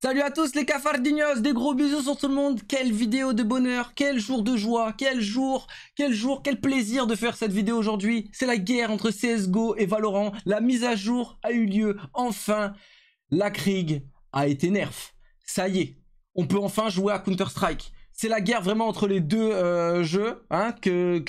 Salut à tous les cafardignos, des gros bisous sur tout le monde, quelle vidéo de bonheur, quel jour de joie, quel jour, quel jour, quel plaisir de faire cette vidéo aujourd'hui. C'est la guerre entre CSGO et Valorant, la mise à jour a eu lieu, enfin, la Krieg a été nerf. Ça y est, on peut enfin jouer à Counter-Strike c'est la guerre vraiment entre les deux euh, jeux, hein, que,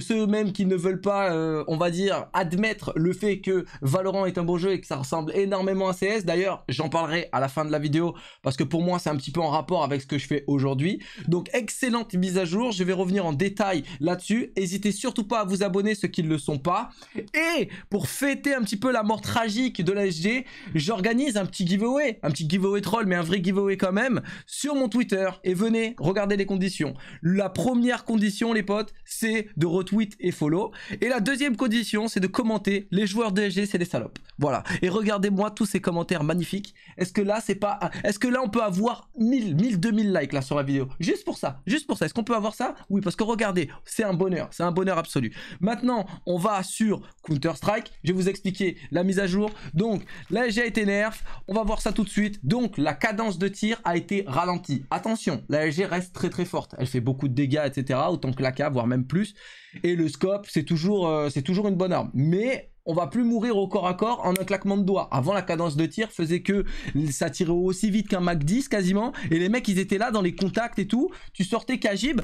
ceux mêmes qui ne veulent pas, euh, on va dire, admettre le fait que Valorant est un beau jeu et que ça ressemble énormément à CS. D'ailleurs, j'en parlerai à la fin de la vidéo parce que pour moi, c'est un petit peu en rapport avec ce que je fais aujourd'hui. Donc, excellente mise à jour. Je vais revenir en détail là-dessus. N'hésitez surtout pas à vous abonner ceux qui ne le sont pas. Et pour fêter un petit peu la mort tragique de l'ASG, j'organise un petit giveaway, un petit giveaway troll, mais un vrai giveaway quand même, sur mon Twitter. Et venez regardez les conditions. La première condition, les potes, c'est de retweet et follow. Et la deuxième condition, c'est de commenter. Les joueurs de SG, c'est des salopes. Voilà. Et regardez-moi tous ces commentaires magnifiques. Est-ce que là, c'est pas. Est-ce que là, on peut avoir 1000, 1000, 2000 likes là sur la vidéo Juste pour ça. Juste pour ça. Est-ce qu'on peut avoir ça Oui, parce que regardez, c'est un bonheur. C'est un bonheur absolu. Maintenant, on va sur Counter-Strike. Je vais vous expliquer la mise à jour. Donc, la SG a été nerf. On va voir ça tout de suite. Donc, la cadence de tir a été ralentie. Attention, la reste très très forte. Elle fait beaucoup de dégâts, etc. Autant que la K, voire même plus. Et le scope, c'est toujours, euh, c'est toujours une bonne arme. Mais on va plus mourir au corps à corps en un claquement de doigts. Avant, la cadence de tir faisait que ça tirait aussi vite qu'un Mac 10 quasiment. Et les mecs, ils étaient là dans les contacts et tout. Tu sortais Kajib,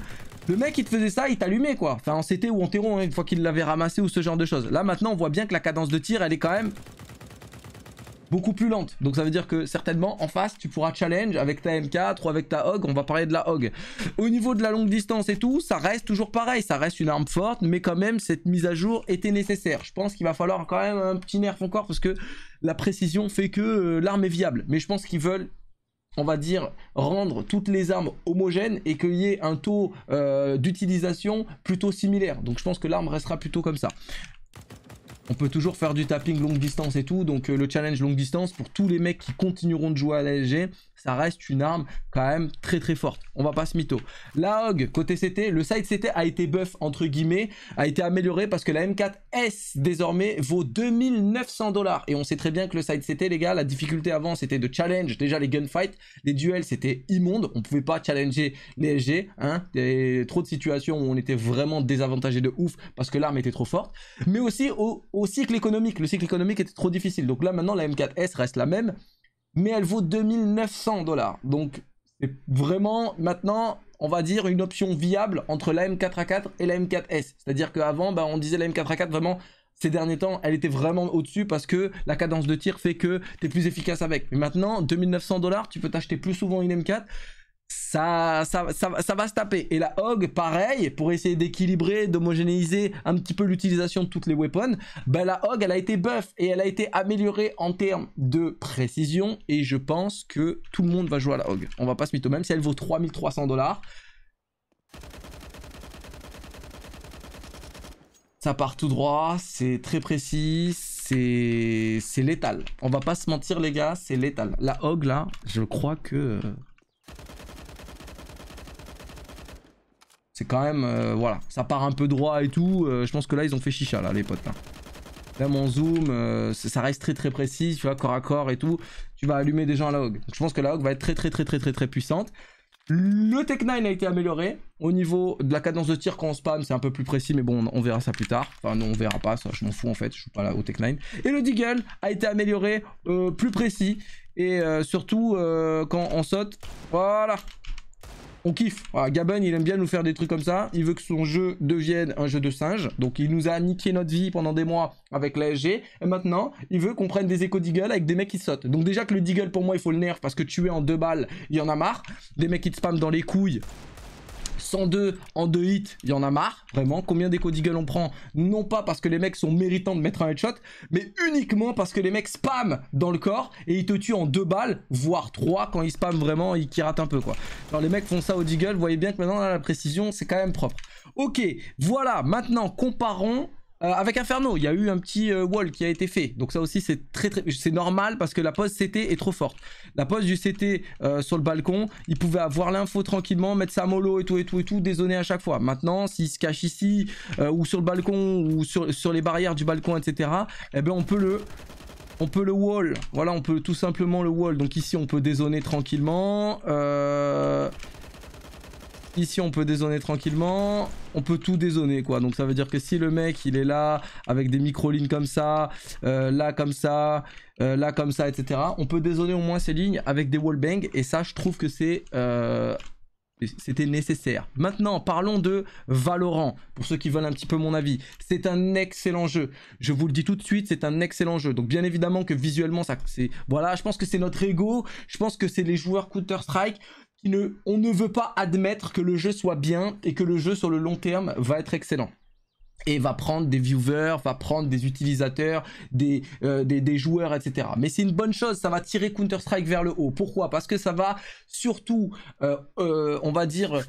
le mec, il te faisait ça, il t'allumait quoi. Enfin, en CT ou en terreau, hein, une fois qu'il l'avait ramassé ou ce genre de choses. Là, maintenant, on voit bien que la cadence de tir, elle est quand même beaucoup plus lente. Donc ça veut dire que certainement en face tu pourras challenge avec ta M4 ou avec ta HOG, on va parler de la HOG. Au niveau de la longue distance et tout, ça reste toujours pareil, ça reste une arme forte, mais quand même cette mise à jour était nécessaire. Je pense qu'il va falloir quand même un petit nerf encore parce que la précision fait que euh, l'arme est viable. Mais je pense qu'ils veulent on va dire, rendre toutes les armes homogènes et qu'il y ait un taux euh, d'utilisation plutôt similaire. Donc je pense que l'arme restera plutôt comme ça on peut toujours faire du tapping longue distance et tout. Donc euh, le challenge longue distance, pour tous les mecs qui continueront de jouer à l'ASG, ça reste une arme quand même très très forte. On va pas se mytho. La Hog, côté CT, le side CT a été buff entre guillemets, a été amélioré parce que la M4S désormais vaut 2900 dollars. Et on sait très bien que le side CT, les gars, la difficulté avant c'était de challenge déjà les gunfights, les duels c'était immonde, on pouvait pas challenger les SG, hein, avait trop de situations où on était vraiment désavantagé de ouf parce que l'arme était trop forte, mais aussi au, au cycle économique. Le cycle économique était trop difficile. Donc là maintenant la M4S reste la même, mais elle vaut 2900 dollars. Donc c'est vraiment maintenant, on va dire, une option viable entre la M4A4 et la M4S. C'est-à-dire qu'avant, bah, on disait la M4A4 vraiment... Ces derniers temps, elle était vraiment au-dessus parce que la cadence de tir fait que tu es plus efficace avec. Mais maintenant, 2900 dollars, tu peux t'acheter plus souvent une M4 ça, ça, va se taper. Et la Hog, pareil, pour essayer d'équilibrer, d'homogénéiser un petit peu l'utilisation de toutes les weapons, bah la Hog, elle a été buff et elle a été améliorée en termes de précision. Et je pense que tout le monde va jouer à la Hog. On va pas se mettre au même si elle vaut 3300 dollars. Ça part tout droit, c'est très précis, c'est létal. On va pas se mentir les gars, c'est létal. La Hog là, je crois que... Euh, C'est quand même, euh, voilà, ça part un peu droit et tout. Euh, je pense que là, ils ont fait chicha, là, les potes. Là, là mon zoom, euh, ça reste très très précis, tu vois, corps à corps et tout. Tu vas allumer des gens à la hog. je pense que la hog va être très très très très très très puissante. Le Tech 9 a été amélioré. Au niveau de la cadence de tir quand on spam, c'est un peu plus précis, mais bon, on verra ça plus tard. Enfin, non, on verra pas, ça, je m'en fous en fait, je suis pas là au Tech 9. Et le Deagle a été amélioré, plus précis. Et surtout, quand on saute, voilà, on kiffe. Gaben, il aime bien nous faire des trucs comme ça. Il veut que son jeu devienne un jeu de singe. Donc il nous a niqué notre vie pendant des mois avec l'ASG. Et maintenant, il veut qu'on prenne des échos deagle avec des mecs qui sautent. Donc déjà que le deagle, pour moi, il faut le nerf parce que tuer en deux balles, il y en a marre. Des mecs qui te spamment dans les couilles. 102 en 2 hits, il y en a marre, vraiment. Combien d'éco deagle on prend Non pas parce que les mecs sont méritants de mettre un headshot, mais uniquement parce que les mecs spam dans le corps et ils te tuent en 2 balles, voire 3 quand ils spam vraiment et qu'ils ratent un peu quoi. Alors les mecs font ça au deagle, vous voyez bien que maintenant la précision c'est quand même propre. Ok, voilà, maintenant comparons euh, avec Inferno, il y a eu un petit euh, wall qui a été fait. Donc ça aussi, c'est très, très, c'est normal parce que la pose CT est trop forte. La pose du CT euh, sur le balcon, il pouvait avoir l'info tranquillement, mettre sa mollo et tout et tout et tout, dézoner à chaque fois. Maintenant, s'il se cache ici ou sur le balcon ou sur, les barrières du balcon, etc. Eh bien, on peut le on peut le wall, voilà on peut tout simplement le wall, donc ici on peut dézoner tranquillement, euh... Ici, on peut dézoner tranquillement. On peut tout dézoner, quoi. Donc, ça veut dire que si le mec, il est là, avec des micro-lignes comme ça, euh, là comme ça, euh, là comme ça, etc. On peut dézoner au moins ces lignes avec des wallbangs. Et ça, je trouve que c'est... Euh, c'était nécessaire. Maintenant, parlons de Valorant, pour ceux qui veulent un petit peu mon avis. C'est un excellent jeu. Je vous le dis tout de suite, c'est un excellent jeu. Donc bien évidemment que visuellement, ça, c'est... Voilà, je pense que c'est notre ego, je pense que c'est les joueurs Counter-Strike on ne veut pas admettre que le jeu soit bien et que le jeu sur le long terme va être excellent et va prendre des viewers, va prendre des utilisateurs, des, euh, joueurs, etc. Mais c'est une bonne chose, ça va tirer Counter-Strike vers le haut. Pourquoi Parce que ça va surtout, euh, euh, on va dire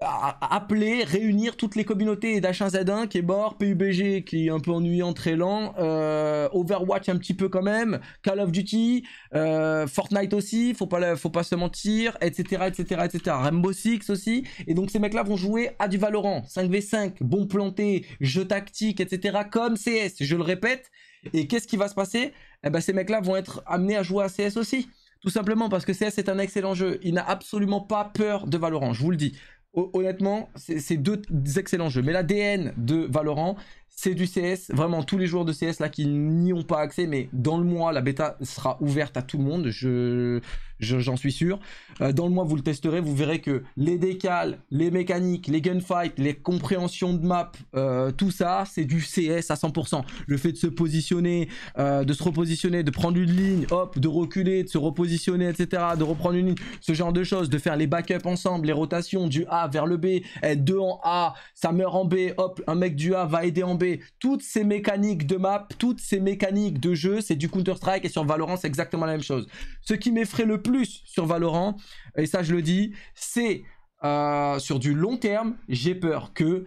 appeler, réunir toutes les communautés d'H1Z1 qui est mort, PUBG qui est un peu ennuyant, très lent, euh, Overwatch un petit peu quand même, Call of Duty, euh, Fortnite aussi, faut pas, faut pas se mentir, etc., etc., etc. Rainbow Six aussi. Et donc ces mecs-là vont jouer à du Valorant, 5v5, bon planté, jeu tactique, etc., comme CS, je le répète. Et qu'est-ce qui va se passer eh ben, Ces mecs-là vont être amenés à jouer à CS aussi. Tout simplement parce que CS est un excellent jeu. Il n'a absolument pas peur de Valorant, je vous le dis honnêtement, c'est deux excellents jeux. Mais la de Valorant, c'est du CS, vraiment tous les joueurs de CS là qui n'y ont pas accès, mais dans le mois, la bêta sera ouverte à tout le monde, je, j'en suis sûr. Euh, dans le mois, vous le testerez, vous verrez que les décales, les mécaniques, les gunfights, les compréhensions de map, euh, tout ça, c'est du CS à 100%. Le fait de se positionner, euh, de se repositionner, de prendre une ligne, hop, de reculer, de se repositionner, etc., de reprendre une ligne, ce genre de choses, de faire les backups ensemble, les rotations du A vers le B, être deux en A, ça meurt en B, hop, un mec du A va aider en B, toutes ces mécaniques de map, toutes ces mécaniques de jeu, c'est du Counter-Strike et sur Valorant, c'est exactement la même chose. Ce qui m'effraie le plus sur Valorant, et ça je le dis, c'est euh, sur du long terme, j'ai peur que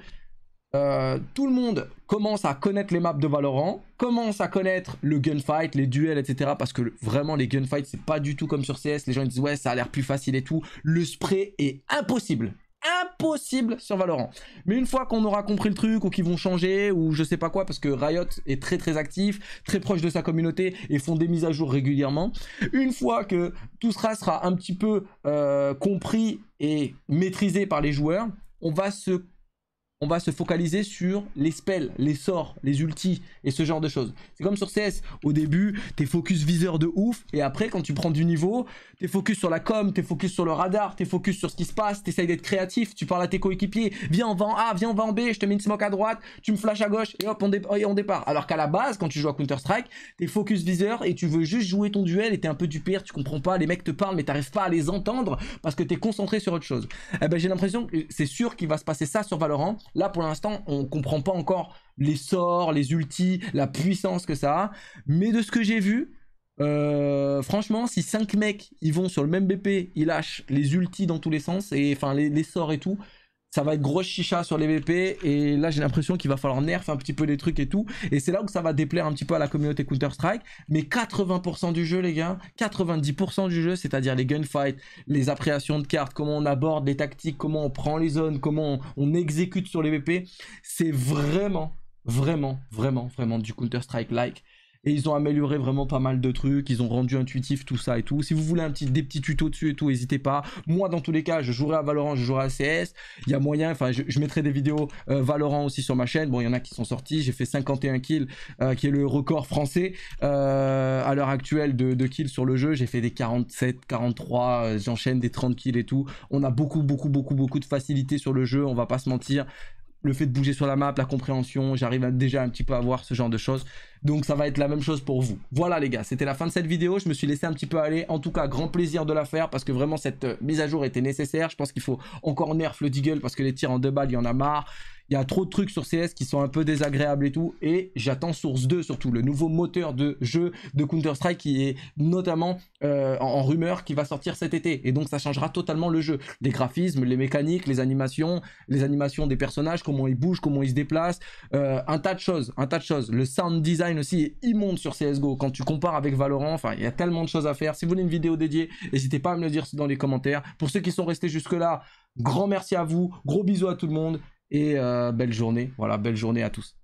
euh, tout le monde commence à connaître les maps de Valorant, commence à connaître le gunfight, les duels, etc. Parce que vraiment, les gunfights, c'est pas du tout comme sur CS. Les gens disent, ouais, ça a l'air plus facile et tout. Le spray est impossible possible sur Valorant. Mais une fois qu'on aura compris le truc ou qu'ils vont changer ou je sais pas quoi, parce que Riot est très très actif, très proche de sa communauté et font des mises à jour régulièrement, une fois que tout sera, sera un petit peu euh, compris et maîtrisé par les joueurs, on va se on va se focaliser sur les spells, les sorts, les ultis et ce genre de choses. C'est comme sur CS, au début, t'es focus viseur de ouf, et après, quand tu prends du niveau, t'es focus sur la com, t'es focus sur le radar, t'es focus sur ce qui se passe, t'essayes d'être créatif, tu parles à tes coéquipiers, viens en va A, viens en va en B, je te mets une smoke à droite, tu me flashes à gauche, et hop, on, départ. Alors qu'à la base, quand tu joues à Counter-Strike, t'es focus viseur et tu veux juste jouer ton duel et t'es un peu du pire, tu comprends pas, les mecs te parlent, mais t'arrives pas à les entendre parce que t'es concentré sur autre chose. Eh ben, j'ai l'impression que c'est sûr qu'il va se passer ça sur Valorant. Là, pour l'instant, on comprend pas encore les sorts, les ultis, la puissance que ça a. Mais de ce que j'ai vu, euh, franchement, si 5 mecs ils vont sur le même BP, ils lâchent les ultis dans tous les sens, et enfin les sorts et tout, ça va être gros chicha sur les VP et là j'ai l'impression qu'il va falloir nerf un petit peu les trucs et tout et c'est là où ça va déplaire un petit peu à la communauté Counter Strike mais 80% du jeu les gars 90% du jeu c'est à dire les gunfights les appréhensions de cartes comment on aborde les tactiques comment on prend les zones comment on, on exécute sur les VP c'est vraiment vraiment vraiment vraiment du Counter Strike like et ils ont amélioré vraiment pas mal de trucs, ils ont rendu intuitif tout ça et tout. Si vous voulez un petit, des petits tutos dessus et tout, n'hésitez pas. Moi, dans tous les cas, je jouerai à Valorant, je jouerai à CS. Il y a moyen, enfin, je, mettrai des vidéos euh, Valorant aussi sur ma chaîne. Bon, il y en a qui sont sortis. J'ai fait 51 kills, euh, qui est le record français euh, à l'heure actuelle de, de, kills sur le jeu. J'ai fait des 47, 43, j'enchaîne des 30 kills et tout. On a beaucoup, beaucoup, beaucoup, beaucoup de facilité sur le jeu, on va pas se mentir le fait de bouger sur la map, la compréhension, j'arrive déjà un petit peu à voir ce genre de choses. Donc ça va être la même chose pour vous. Voilà les gars, c'était la fin de cette vidéo, je me suis laissé un petit peu aller. En tout cas, grand plaisir de la faire parce que vraiment cette euh, mise à jour était nécessaire. Je pense qu'il faut encore nerf le Deagle parce que les tirs en deux balles, il y en a marre. Il y a trop de trucs sur CS qui sont un peu désagréables et tout. Et j'attends Source 2 surtout, le nouveau moteur de jeu de Counter-Strike qui est notamment euh, en, rumeur qui va sortir cet été. Et donc ça changera totalement le jeu. Les graphismes, les mécaniques, les animations, les animations des personnages, comment ils bougent, comment ils se déplacent. Euh, un tas de choses, un tas de choses. Le sound design aussi est immonde sur CSGO. Quand tu compares avec Valorant, enfin il y a tellement de choses à faire. Si vous voulez une vidéo dédiée, n'hésitez pas à me le dire dans les commentaires. Pour ceux qui sont restés jusque-là, grand merci à vous, gros bisous à tout le monde et euh, belle journée. Voilà, belle journée à tous.